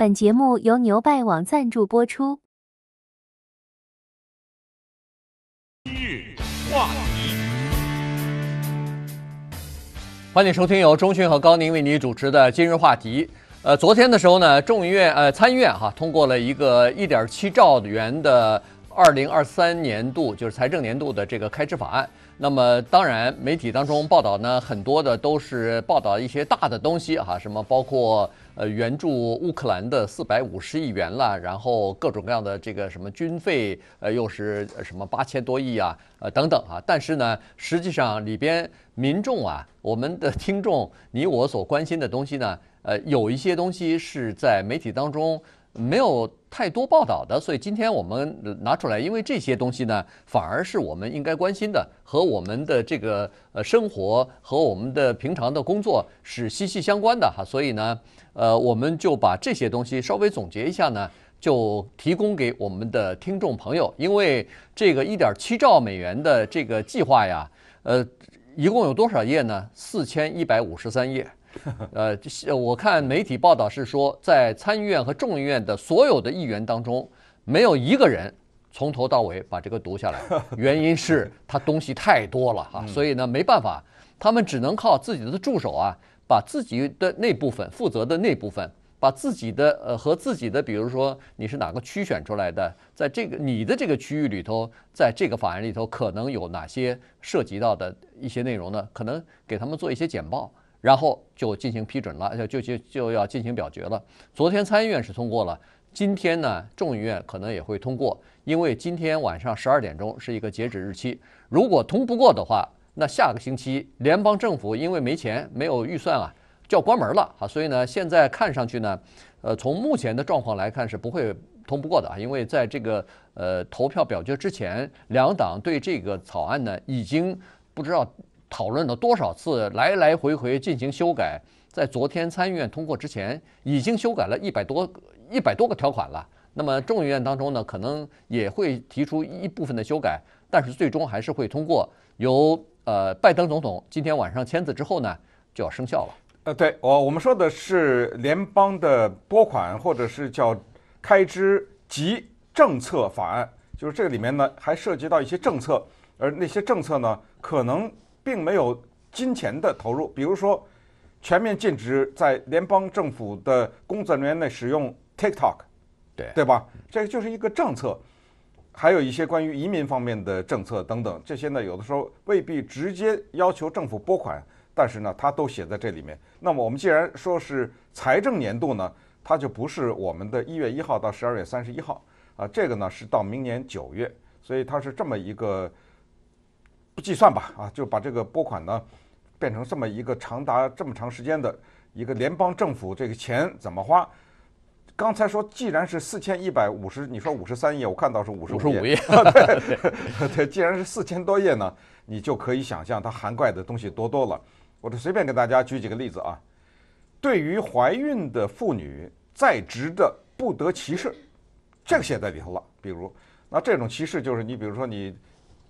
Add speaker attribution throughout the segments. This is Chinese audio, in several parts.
Speaker 1: 本节目由牛拜网赞助播出。今日话题，
Speaker 2: 欢迎收听由中讯和高宁为你主持的今日话题。呃，昨天的时候呢，众议院呃参议院哈通过了一个一点七兆元的二零二三年度就是财政年度的这个开支法案。那么当然，媒体当中报道呢，很多的都是报道一些大的东西啊，什么包括呃援助乌克兰的四百五十亿元啦，然后各种各样的这个什么军费，呃又是什么八千多亿啊，呃等等啊。但是呢，实际上里边民众啊，我们的听众你我所关心的东西呢，呃有一些东西是在媒体当中没有。太多报道的，所以今天我们拿出来，因为这些东西呢，反而是我们应该关心的，和我们的这个呃生活和我们的平常的工作是息息相关的哈。所以呢，呃，我们就把这些东西稍微总结一下呢，就提供给我们的听众朋友。因为这个一点七兆美元的这个计划呀，呃，一共有多少页呢？四千一百五十三页。呃，这是我看媒体报道是说，在参议院和众议院的所有的议员当中，没有一个人从头到尾把这个读下来。原因是他东西太多了哈，所以呢没办法，他们只能靠自己的助手啊，把自己的那部分负责的那部分，把自己的呃和自己的，比如说你是哪个区选出来的，在这个你的这个区域里头，在这个法案里头可能有哪些涉及到的一些内容呢？可能给他们做一些简报。然后就进行批准了，就就就要进行表决了。昨天参议院是通过了，今天呢众议院可能也会通过，因为今天晚上十二点钟是一个截止日期。如果通不过的话，那下个星期联邦政府因为没钱没有预算啊，就要关门了啊。所以呢，现在看上去呢，呃，从目前的状况来看是不会通不过的啊，因为在这个呃投票表决之前，两党对这个草案呢已经不知道。讨论了多少次，来来回回进行修改，在昨天参议院通过之前，已经修改了一百多一百多个条款了。那么众议院当中呢，可能也会提出一部分的修改，但是最终还是会通过。由呃拜登总统今天晚上签字之后呢，就要生效了。
Speaker 1: 呃，对我我们说的是联邦的拨款或者是叫开支及政策法案，就是这个里面呢还涉及到一些政策，而那些政策呢可能。并没有金钱的投入，比如说，全面禁止在联邦政府的工作人员内使用 TikTok，对对吧？这个就是一个政策，还有一些关于移民方面的政策等等，这些呢有的时候未必直接要求政府拨款，但是呢它都写在这里面。那么我们既然说是财政年度呢，它就不是我们的一月一号到十二月三十一号啊，这个呢是到明年九月，所以它是这么一个。不计算吧，啊，就把这个拨款呢，变成这么一个长达这么长时间的一个联邦政府这个钱怎么花？刚才说，既然是四千一百五十，你说五十三页，我看到是五十五页。对，既然是四千多页呢，你就可以想象它涵盖的东西多多了。我就随便给大家举几个例子啊，对于怀孕的妇女在职的不得歧视，这个写在里头了。比如，那这种歧视就是你，比如说你。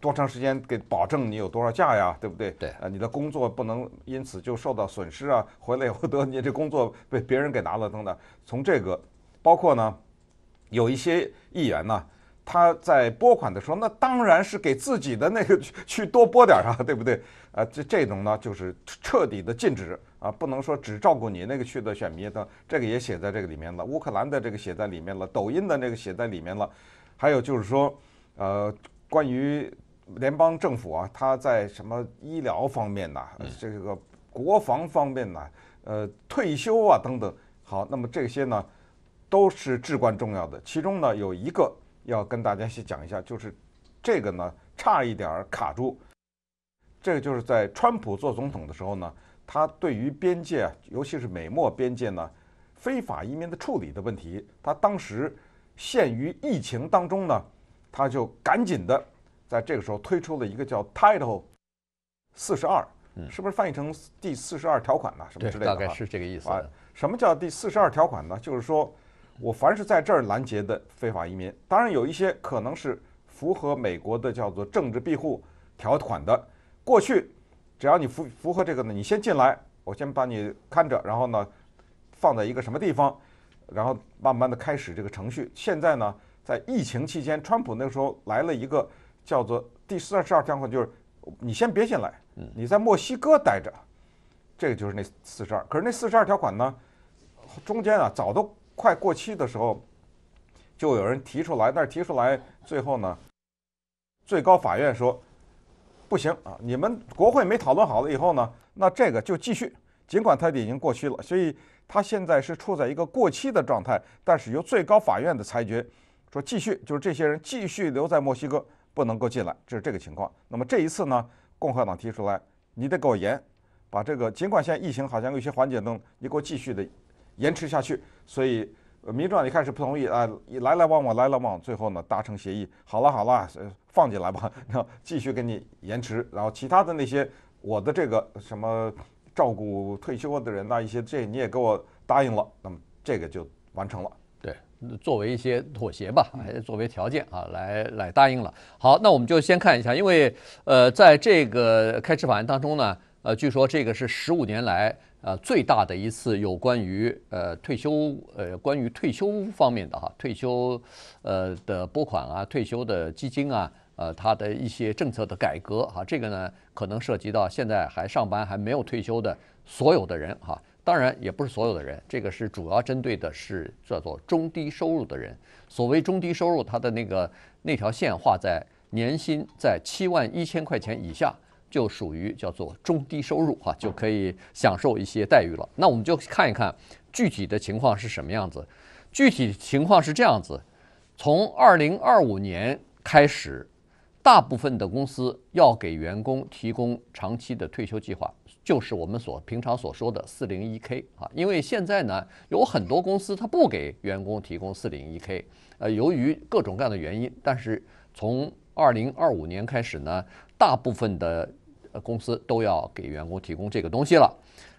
Speaker 1: 多长时间给保证你有多少假呀，对不对？对，你的工作不能因此就受到损失啊！回来以后得你这工作被别人给拿了等等。从这个，包括呢，有一些议员呢，他在拨款的时候，那当然是给自己的那个去 去多拨点啊，对不对？啊，这这种呢就是彻底的禁止啊，不能说只照顾你那个区的选民等。这个也写在这个里面了，乌克兰的这个写在里面了，抖音的那个写在里面了，还有就是说，呃，关于。联邦政府啊，它在什么医疗方面呢？这个国防方面呢？呃，退休啊等等。好，那么这些呢，都是至关重要的。其中呢，有一个要跟大家先讲一下，就是这个呢，差一点儿卡住。这个就是在川普做总统的时候呢，他对于边界啊，尤其是美墨边界呢，非法移民的处理的问题，他当时陷于疫情当中呢，他就赶紧的。在这个时候推出了一个叫 Title，四十二，是不是翻译成第四十二条款呢？什么之类的大概是这个意思。啊，什么叫第四十二条款呢？就是说我凡是在这儿拦截的非法移民，当然有一些可能是符合美国的叫做政治庇护条款的。过去，只要你符符合这个呢，你先进来，我先把你看着，然后呢放在一个什么地方，然后慢慢的开始这个程序。现在呢，在疫情期间，川普那个时候来了一个。叫做第四十二条款，就是你先别进来，你在墨西哥待着，这个就是那四十二。可是那四十二条款呢，中间啊早都快过期的时候，就有人提出来，但是提出来最后呢，最高法院说不行啊，你们国会没讨论好了以后呢，那这个就继续，尽管它已经过期了。所以它现在是处在一个过期的状态，但是由最高法院的裁决说继续，就是这些人继续留在墨西哥。不能够进来，这是这个情况。那么这一次呢，共和党提出来，你得给我延，把这个。尽管现在疫情好像有些缓解了，你给我继续的延迟下去。所以民主党一开始不同意啊，来来往往，来来往往，最后呢达成协议。好了好了，放进来吧，继续给你延迟。然后其他的那些，我的这个什么照顾退休的人呐，一些这你也给我答应了，那么
Speaker 2: 这个就完成了。作为一些妥协吧，作为条件啊，来来答应了。好，那我们就先看一下，因为呃，在这个开法案当中呢，呃，据说这个是十五年来呃最大的一次有关于呃退休呃关于退休方面的哈退休呃的拨款啊，退休的基金啊，呃，他的一些政策的改革哈，这个呢可能涉及到现在还上班还没有退休的所有的人哈。当然也不是所有的人，这个是主要针对的是叫做中低收入的人。所谓中低收入，它的那个那条线画在年薪在七万一千块钱以下，就属于叫做中低收入哈，就可以享受一些待遇了。那我们就看一看具体的情况是什么样子。具体情况是这样子：从二零二五年开始，大部分的公司要给员工提供长期的退休计划。就是我们所平常所说的四零一 k 啊，因为现在呢有很多公司它不给员工提供四零一 k，呃，由于各种各样的原因，但是从二零二五年开始呢，大部分的公司都要给员工提供这个东西了，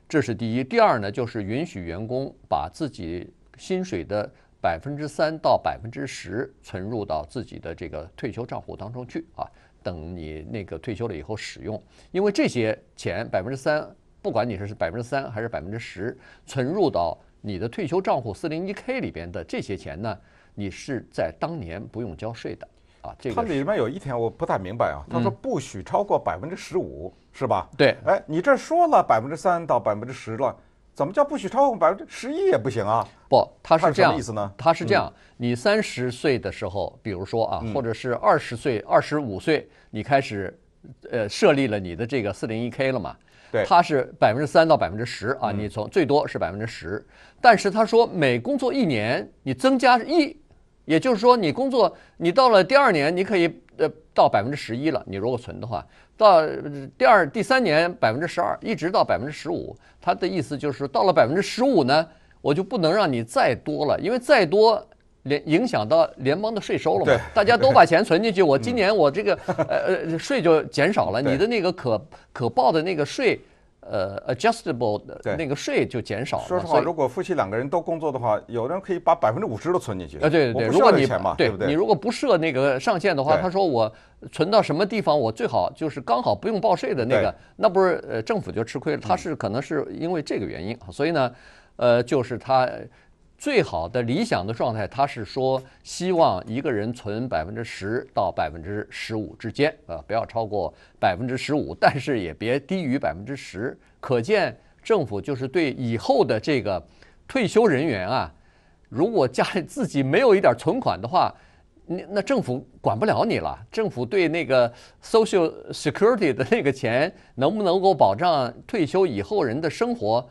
Speaker 2: 这是第一。第二呢，就是允许员工把自己薪水的百分之三到百分之十存入到自己的这个退休账户当中去啊。等你那个退休了以后使用，因为这些钱百分之三，不管你是百分之三还是百分之十，存入到你的退休账户四零一 k 里边的这些钱呢，你是在当年不用交税的啊。这个它里面有一条我不太明白啊，他说不许超过百分之十五，是吧？对，哎，
Speaker 1: 你这说了百分之三到百分之十了。怎么叫不许超过百分之十一也不行啊？
Speaker 2: 不，他是这样意思呢。他是这样，你三十岁的时候，比如说啊，或者是二十岁、二十五岁，你开始，呃，设立了你的这个四零一 K 了嘛？对，他是百分之三到百分之十啊，你从最多是百分之十。但是他说每工作一年你增加一，也就是说你工作，你到了第二年你可以。呃，到百分之十一了，你如果存的话，到第二、第三年百分之十二，一直到百分之十五。他的意思就是到了百分之十五呢，我就不能让你再多了，因为再多联影响到联邦的税收了嘛。大家都把钱存进去，我今年我这个呃呃税就减少了，你的那个可可报的那个税。呃，adjustable 的那个税就减少了。说实话，如果夫妻两个人都工作的
Speaker 1: 话，有的人可以把百分之五十都存进去。呃，对对对。如果你对，你如
Speaker 2: 果不设那个上限的话，他说我存到什么地方，我最好就是刚好不用报税的那个，那不是呃政府就吃亏了？他是可能是因为这个原因啊，所以呢，呃，就是他。最好的理想的状态，他是说希望一个人存百分之十到百分之十五之间啊，不要超过百分之十五，但是也别低于百分之十。可见政府就是对以后的这个退休人员啊，如果家里自己没有一点存款的话，那那政府管不了你了。政府对那个 social security 的那个钱，能不能够保障退休以后人的生活？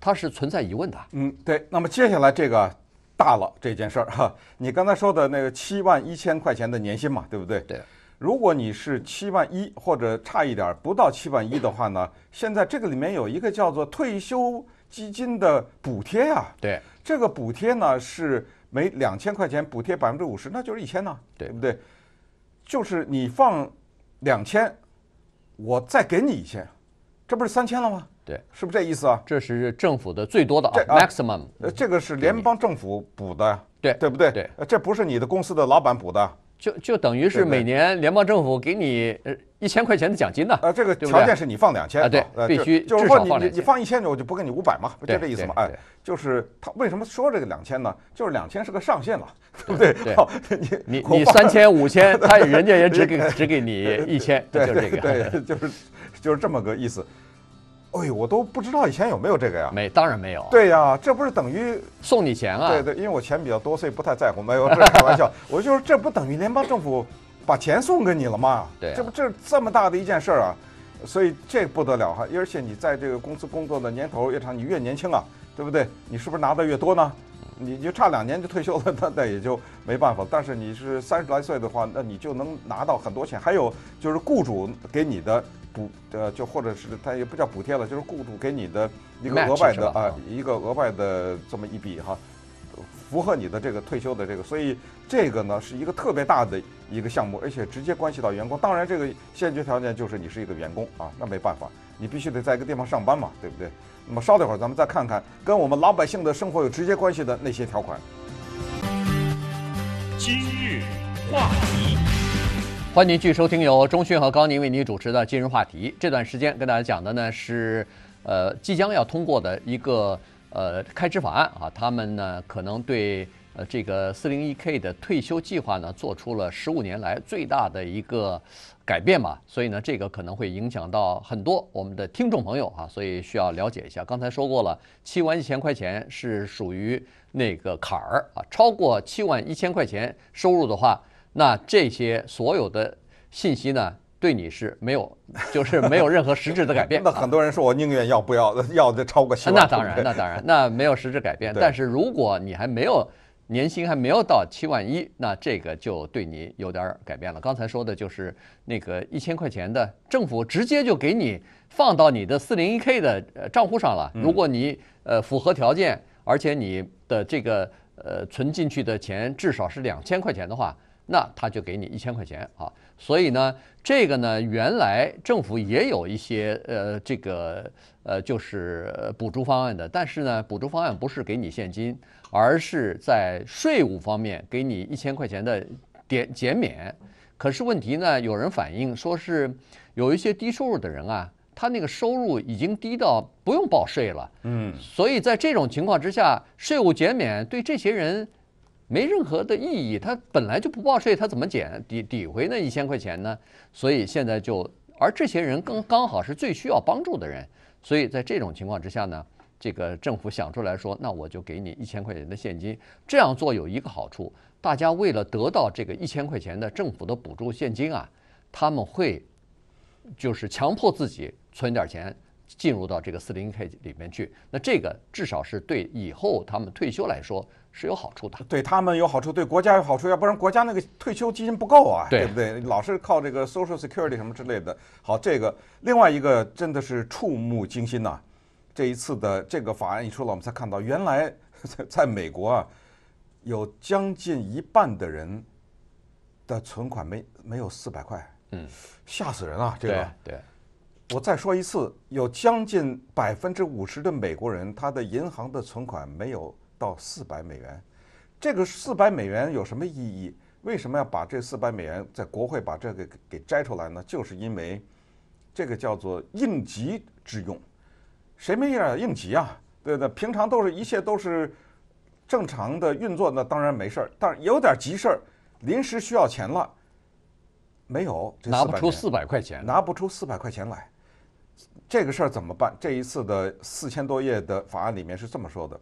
Speaker 2: 它是存在疑问的。嗯，对。那么接下
Speaker 1: 来这个大了这件事儿哈，你刚才说的那个七万一千块钱的年薪嘛，对不对？对。如果你是七万一或者差一点不到七万一的话呢，现在这个里面有一个叫做退休基金的补贴啊。对。这个补贴呢是每两千块钱补贴百分之五十，那就是一千呢，对不对？就是你放两千，我再给你一千，这不是三千了吗？对，是不是这意思啊？这是政府的最多的啊，maximum。呃，这个是联邦政府补的，对对不对？对，这不是你的公司的老板补的，就就等于是每
Speaker 2: 年联邦政府给你呃一千块钱的奖金呢。啊，这个条件是你放两千啊，对，必须至少放就是说你你
Speaker 1: 放一千，我就不给你五百嘛，不就这意思嘛？哎，就是他为什么说这个两千呢？就是两千是个上限了，对不对？你你你三千五千，他人家也只给只给你一千，对，就是这个，对，就是就是这么个意思。哎我都不知道以前有没有这个呀！没，当然没有。对呀，这不是等于送你钱啊？对对，因为我钱比较多，所以不太在乎。没有，这是开玩笑。我就是这不等于联邦政府把钱送给你了吗？对，这不这这么大的一件事儿啊，所以这不得了哈！而且你在这个公司工作的年头越长，你越年轻啊，对不对？你是不是拿的越多呢？你就差两年就退休了，那那也就没办法。但是你是三十来岁的话，那你就能拿到很多钱。还有就是雇主给你的。补呃，就或者是他也不叫补贴了，就是雇主给你的一个额外的啊，一个额外的这么一笔哈，符合你的这个退休的这个，所以这个呢是一个特别大的一个项目，而且直接关系到员工。当然，这个先决条件就是你是一个员工啊，那没办法，你必须得在一个地方上班嘛，对不对？那么稍等会儿，咱们再看看跟我们老百姓的生活有直接关系
Speaker 2: 的那些条款。今日话题。欢迎继续收听由中讯和高宁为您主持的今日话题。这段时间跟大家讲的呢是，呃，即将要通过的一个呃开支法案啊。他们呢可能对呃这个 401k 的退休计划呢做出了十五年来最大的一个改变吧。所以呢，这个可能会影响到很多我们的听众朋友啊，所以需要了解一下。刚才说过了，七万一千块钱是属于那个坎儿啊，超过七万一千块钱收入的话。那这些所有的信息呢，对你是没有，就是没有任何实质的改变。那很多人说，我宁愿要不要，要的超过七万。那当然，那当然，那没有实质改变。但是如果你还没有年薪还没有到七万一，那这个就对你有点改变了。刚才说的就是那个一千块钱的政府直接就给你放到你的四零一 K 的账户上了。如果你呃符合条件，而且你的这个呃存进去的钱至少是两千块钱的话。那他就给你一千块钱啊，所以呢，这个呢，原来政府也有一些呃，这个呃，就是补助方案的，但是呢，补助方案不是给你现金，而是在税务方面给你一千块钱的点减免。可是问题呢，有人反映说是有一些低收入的人啊，他那个收入已经低到不用报税了，嗯，所以在这种情况之下，税务减免对这些人。没任何的意义，他本来就不报税，他怎么减抵抵回那一千块钱呢？所以现在就，而这些人刚刚好是最需要帮助的人，所以在这种情况之下呢，这个政府想出来说，那我就给你一千块钱的现金。这样做有一个好处，大家为了得到这个一千块钱的政府的补助现金啊，他们会就是强迫自己存点钱进入到这个四零 k 里面去。那这个至少是对以后他们退休来说。是有好处的，对他们有好处，对国家有好处，要不然国家那个退休基金不够啊，对不
Speaker 1: 对？老是靠这个 Social Security 什么之类的。好，这个另外一个真的是触目惊心呐！这一次的这个法案一出来，我们才看到，原来 在美国啊，有将近一半的人的存款没没有四百块，嗯，吓死人啊！这个，对，我再说一次，有将近百分之五十的美国人他的银行的存款没有。到四百美元，这个四百美元有什么意义？为什么要把这四百美元在国会把这个给摘出来呢？就是因为这个叫做应急之用，谁没点应急啊？对的，平常都是一切都是正常的运作，那当然没事儿。但是有点急事儿，临时需要钱了，没有拿不出四百块钱，拿不出四百块钱来，这个事儿怎么办？这一次的四千多页的法案里面是这么说的。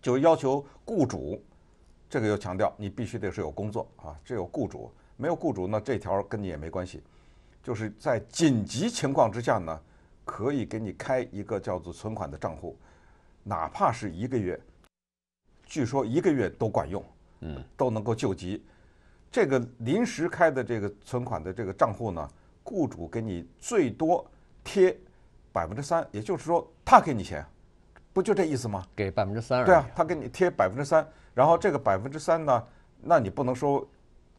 Speaker 1: 就要求雇主，这个又强调你必须得是有工作啊，这有雇主，没有雇主那这条跟你也没关系。就是在紧急情况之下呢，可以给你开一个叫做存款的账户，哪怕是一个月，据说一个月都管用，嗯，都能够救急。这个临时开的这个存款的这个账户呢，雇主给你最多贴百分之三，也就是说他给你钱。不就这意思吗？给百分之三，对啊，他给你贴百分之三，然后这个百分之三呢，那你不能说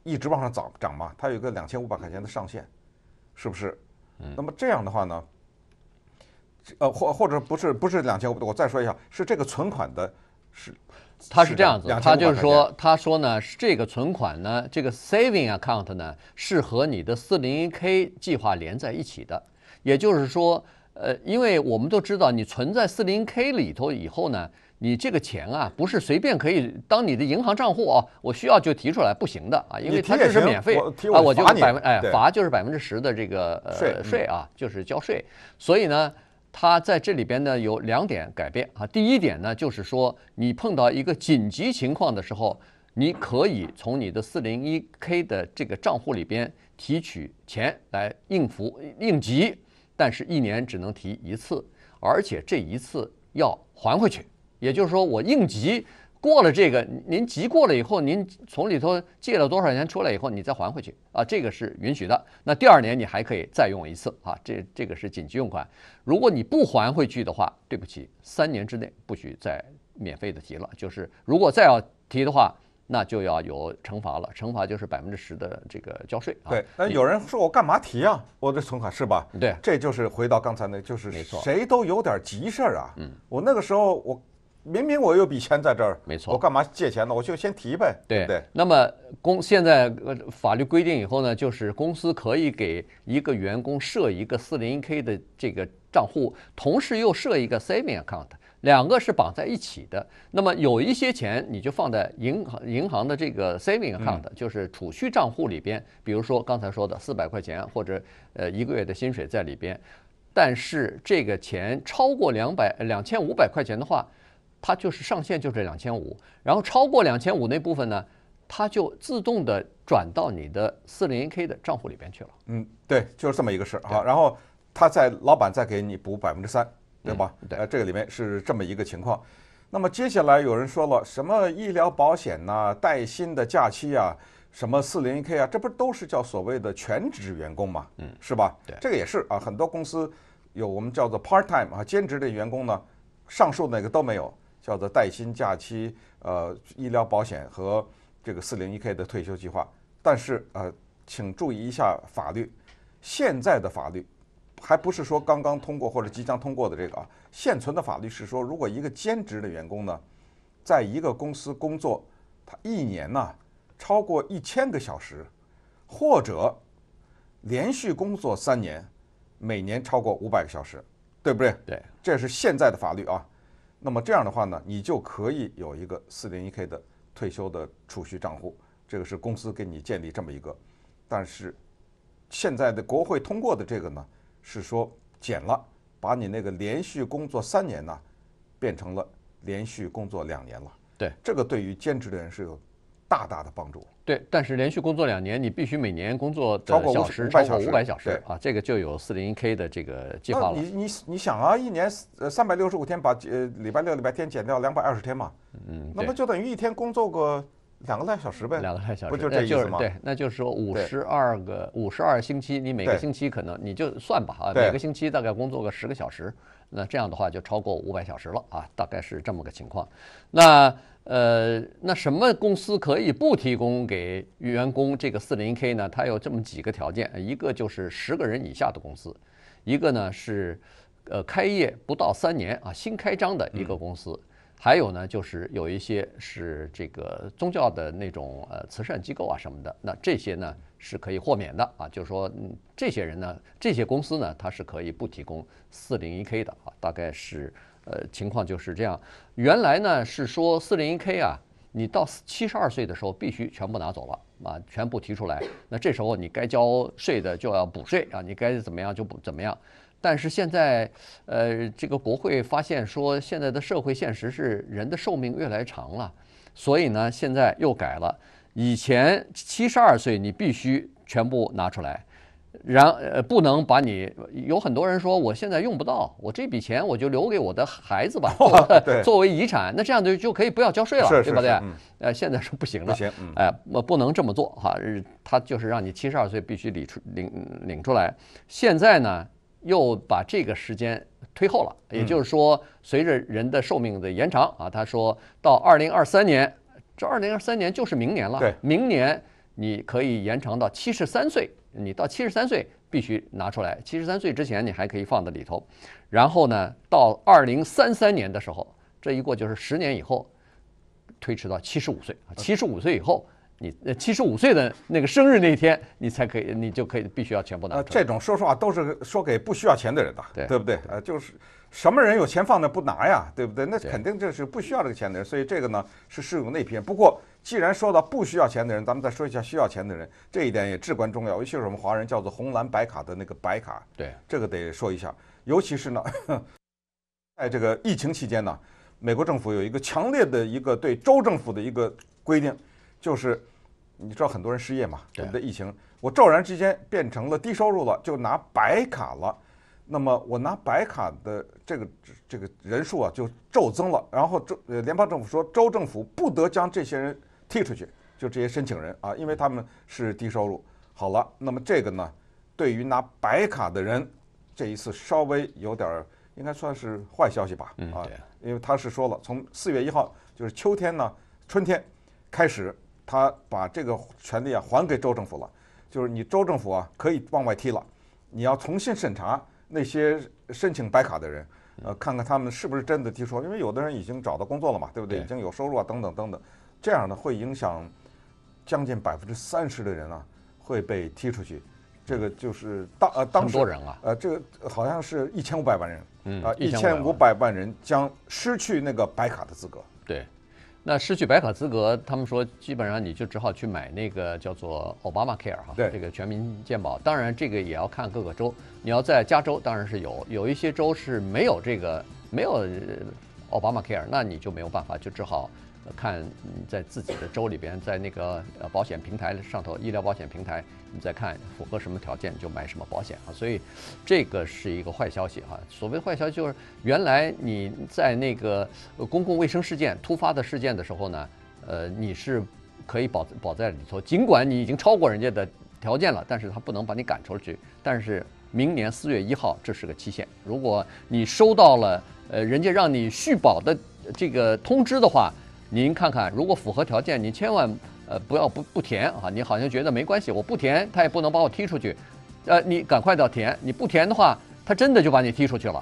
Speaker 1: 一直往上涨涨嘛，它有一个两千五百块钱的上限，是不是？嗯，那么这样的话呢，呃，或或者不是不是两千五？我再说一下，是这个存款的，是
Speaker 2: 他是这样子，他就是说，他说呢，是这个存款呢，这个 saving account 呢是和你的四零一 k 计划连在一起的，也就是说。呃，因为我们都知道，你存在四零 k 里头以后呢，你这个钱啊，不是随便可以当你的银行账户啊，我需要就提出来不行的啊，因为它是免费啊，我就百分哎，罚就是百分之十的这个呃税啊，就是交税，所以呢，它在这里边呢有两点改变啊，第一点呢就是说，你碰到一个紧急情况的时候，你可以从你的四零一 k 的这个账户里边提取钱来应付应急。但是，一年只能提一次，而且这一次要还回去。也就是说，我应急过了这个，您急过了以后，您从里头借了多少钱出来以后，你再还回去啊，这个是允许的。那第二年你还可以再用一次啊，这这个是紧急用款。如果你不还回去的话，对不起，三年之内不许再免费的提了。就是如果再要提的话。那就要有惩罚了，惩罚就是百分之十的这个交税啊。对，那有人说我干嘛提啊？我的存款是吧？对，这就是回到刚才那，就是谁
Speaker 1: 都有点急事儿啊。嗯，我那个时候我明明我有笔钱在这儿，没
Speaker 2: 错，我干嘛借钱呢？
Speaker 1: 我就先提呗，
Speaker 2: 对不对？那么公现在法律规定以后呢，就是公司可以给一个员工设一个 401k 的这个账户，同时又设一个 saving account。两个是绑在一起的，那么有一些钱你就放在银行银行的这个 saving account，就是储蓄账户里边，比如说刚才说的四百块钱或者呃一个月的薪水在里边，但是这个钱超过两百两千五百块钱的话，它就是上限就是两千五，然后超过两千五那部分呢，它就自动的转到你的 401k 的账户里边去了。嗯，对，就是这么一个事儿啊，然后他在老板再给你补
Speaker 1: 百分之三。对吧？对，呃，这个里面是这么一个情况。那么接下来有人说了，什么医疗保险呐，带薪的假期啊，什么 401k 啊，这不都是叫所谓的全职员工嘛？嗯，是吧？对，这个也是啊。很多公司有我们叫做 part time 啊兼职的员工呢，上述那个都没有，叫做带薪假期、呃医疗保险和这个 401k 的退休计划。但是呃，请注意一下法律，现在的法律。还不是说刚刚通过或者即将通过的这个啊，现存的法律是说，如果一个兼职的员工呢，在一个公司工作，他一年呢超过一千个小时，或者连续工作三年，每年超过五百个小时，对不对？对，这是现在的法律啊。那么这样的话呢，你就可以有一个四零一 k 的退休的储蓄账户，这个是公司给你建立这么一个。但是现在的国会通过的这个呢？是说减了，把你那个连续工作三年呢，变成了连续工作两年了。对，这个对于兼职的人是有大大的帮助。
Speaker 2: 对，但是连续工作两年，你必须每年工作超过五十小时，超过五百小时。对啊，这个就有四零一 k 的这个计划了。你
Speaker 1: 你你想啊，一年三百六十五天，把呃礼拜六、礼拜天减掉两百二十天嘛，嗯嗯，那不就等于一天工作个？两个半小时呗，两个半小时，那就是对，
Speaker 2: 那就是说五十二个五十二星期，你每个星期可能你就算吧啊，每个星期大概工作个十个小时，那这样的话就超过五百小时了啊，大概是这么个情况。那呃，那什么公司可以不提供给员工这个四零 K 呢？它有这么几个条件，一个就是十个人以下的公司，一个呢是呃开业不到三年啊，新开张的一个公司。还有呢，就是有一些是这个宗教的那种呃慈善机构啊什么的，那这些呢是可以豁免的啊，就是说这些人呢，这些公司呢，它是可以不提供 401k 的啊，大概是呃情况就是这样。原来呢是说 401k 啊，你到七十二岁的时候必须全部拿走了啊，全部提出来，那这时候你该交税的就要补税啊，你该怎么样就不怎么样。但是现在，呃，这个国会发现说，现在的社会现实是人的寿命越来越长了，所以呢，现在又改了。以前七十二岁你必须全部拿出来，然呃，不能把你有很多人说我现在用不到，我这笔钱我就留给我的孩子吧，作为遗产，那这样就就可以不要交税了，对不对？呃，现在是不行了，行，哎，我不能这么做哈，他就是让你七十二岁必须领出领领出来，现在呢。又把这个时间推后了，也就是说，随着人的寿命的延长啊，他说到二零二三年，这二零二三年就是明年了。对，明年你可以延长到七十三岁，你到七十三岁必须拿出来，七十三岁之前你还可以放在里头。然后呢，到二零三三年的时候，这一过就是十年以后，推迟到七十五岁啊，七十五岁以后。你呃七十五岁的那个生日那一天，你才可以，你就可以必须要全部拿出来。这种
Speaker 1: 说实话都是说给不需要钱的人的，对不对？呃，就是什么人有钱放那不拿呀，对不对？那肯定就是不需要这个钱的人。所以这个呢是适用那批。不过既然说到不需要钱的人，咱们再说一下需要钱的人，这一点也至关重要。尤其是我们华人叫做红蓝白卡的那个白卡，对这个得说一下。尤其是呢，在这个疫情期间呢，美国政府有一个强烈的一个对州政府的一个规定，就是。你知道很多人失业嘛？我们的疫情，我骤然之间变成了低收入了，就拿白卡了。那么我拿白卡的这个这个人数啊，就骤增了。然后州联邦政府说，州政府不得将这些人踢出去，就这些申请人啊，因为他们是低收入。好了，那么这个呢，对于拿白卡的人，这一次稍微有点儿，应该算是坏消息吧？啊，因为他是说了，从四月一号就是秋天呢，春天开始。他把这个权利啊还给州政府了，就是你州政府啊可以往外踢了，你要重新审查那些申请白卡的人，呃，看看他们是不是真的踢出，因为有的人已经找到工作了嘛，对不对？已经有收入啊，等等等等，这样呢会影响将近百分之三十的人啊会被踢出去，这个就是当呃当时多少人啊？呃，这个好像是一千五百万人啊，一千五百万人将失去那个白卡的资格。
Speaker 2: 对。那失去白卡资格，他们说基本上你就只好去买那个叫做奥巴马 Care 哈，对这个全民健保。当然这个也要看各个州，你要在加州当然是有，有一些州是没有这个没有奥巴马 Care，那你就没有办法，就只好。看你在自己的州里边，在那个呃保险平台上头，医疗保险平台，你再看符合什么条件就买什么保险啊。所以这个是一个坏消息哈。所谓坏消息就是，原来你在那个公共卫生事件突发的事件的时候呢，呃，你是可以保保在里头，尽管你已经超过人家的条件了，但是他不能把你赶出去。但是明年四月一号这是个期限，如果你收到了呃人家让你续保的这个通知的话。您看看，如果符合条件，你千万，呃，不要不不填啊！你好像觉得没关系，我不填，他也不能把我踢出去，呃，你赶快的填，你不填的话，他真的就把你踢出去了。